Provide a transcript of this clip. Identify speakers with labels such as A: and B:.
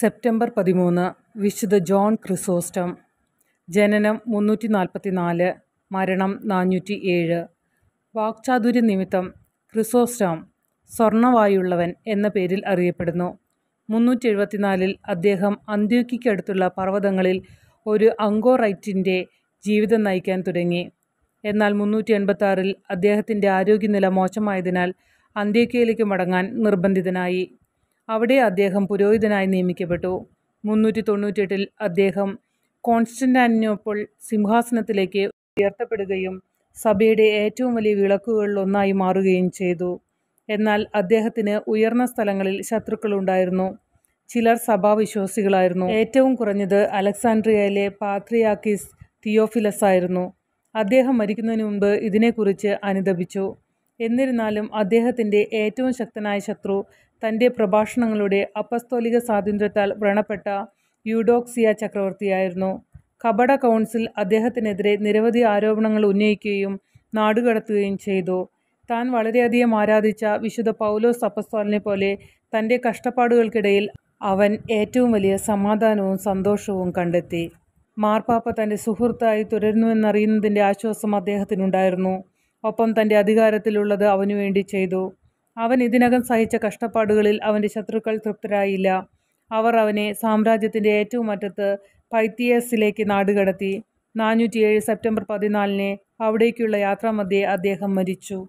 A: September പതിമൂന്ന് വിശുദ്ധ John Chrysostom ജനനം മുന്നൂറ്റി നാൽപ്പത്തി നാല് മരണം നാനൂറ്റി ഏഴ് വാക്ചാതുര്യ നിമിത്തം ക്രിസോസ്റ്റം സ്വർണവായുള്ളവൻ എന്ന പേരിൽ അറിയപ്പെടുന്നു മുന്നൂറ്റി എഴുപത്തിനാലിൽ അദ്ദേഹം അന്ത്യക്കടുത്തുള്ള പർവ്വതങ്ങളിൽ ഒരു അങ്കോറൈറ്റിൻ്റെ ജീവിതം നയിക്കാൻ തുടങ്ങി എന്നാൽ മുന്നൂറ്റി എൺപത്തി അദ്ദേഹത്തിൻ്റെ ആരോഗ്യനില മോശമായതിനാൽ അന്ത്യക്കയിലേക്ക് മടങ്ങാൻ നിർബന്ധിതനായി അവിടെ അദ്ദേഹം പുരോഹിതനായി നിയമിക്കപ്പെട്ടു മുന്നൂറ്റി തൊണ്ണൂറ്റെട്ടിൽ അദ്ദേഹം കോൺസ്റ്റന്റാനോപ്പോൾ സിംഹാസനത്തിലേക്ക് ഉയർത്തപ്പെടുകയും സഭയുടെ ഏറ്റവും വലിയ വിളക്കുകളിൽ ഒന്നായി മാറുകയും ചെയ്തു എന്നാൽ അദ്ദേഹത്തിന് ഉയർന്ന സ്ഥലങ്ങളിൽ ശത്രുക്കളുണ്ടായിരുന്നു ചിലർ സഭാവിശ്വാസികളായിരുന്നു ഏറ്റവും കുറഞ്ഞത് അലക്സാൻഡ്രിയയിലെ പാത്രിയാക്കിസ് തിയോഫിലസ് ആയിരുന്നു അദ്ദേഹം മരിക്കുന്നതിന് മുമ്പ് ഇതിനെക്കുറിച്ച് അനുദപിച്ചു എന്നിരുന്നാലും അദ്ദേഹത്തിൻ്റെ ഏറ്റവും ശക്തനായ ശത്രു തൻ്റെ പ്രഭാഷണങ്ങളുടെ അപസ്തോലിക സ്വാതന്ത്ര്യത്താൽ വ്രണപ്പെട്ട യൂഡോക്സിയ ചക്രവർത്തിയായിരുന്നു കപട കൗൺസിൽ അദ്ദേഹത്തിനെതിരെ നിരവധി ആരോപണങ്ങൾ ഉന്നയിക്കുകയും നാടുകടത്തുകയും ചെയ്തു താൻ വളരെയധികം ആരാധിച്ച വിശുദ്ധ പൗലോസ് അപ്പസ്തോലിനെ പോലെ തൻ്റെ കഷ്ടപ്പാടുകൾക്കിടയിൽ അവൻ ഏറ്റവും വലിയ സമാധാനവും സന്തോഷവും കണ്ടെത്തി മാർപ്പാപ്പ തൻ്റെ സുഹൃത്തായി തുടരുന്നുവെന്നറിയുന്നതിൻ്റെ ആശ്വാസം അദ്ദേഹത്തിനുണ്ടായിരുന്നു ഒപ്പം തൻ്റെ അധികാരത്തിലുള്ളത് അവനു വേണ്ടി ചെയ്തു അവൻ ഇതിനകം സഹിച്ച കഷ്ടപ്പാടുകളിൽ അവൻ്റെ ശത്രുക്കൾ തൃപ്തരായില്ല അവർ അവനെ സാമ്രാജ്യത്തിൻ്റെ ഏറ്റവും അറ്റത്ത് പൈത്തിയസിലേക്ക് നാടുകടത്തി നാനൂറ്റിയേഴ് സെപ്റ്റംബർ പതിനാലിന് അവിടേക്കുള്ള യാത്രാമധ്യേ അദ്ദേഹം മരിച്ചു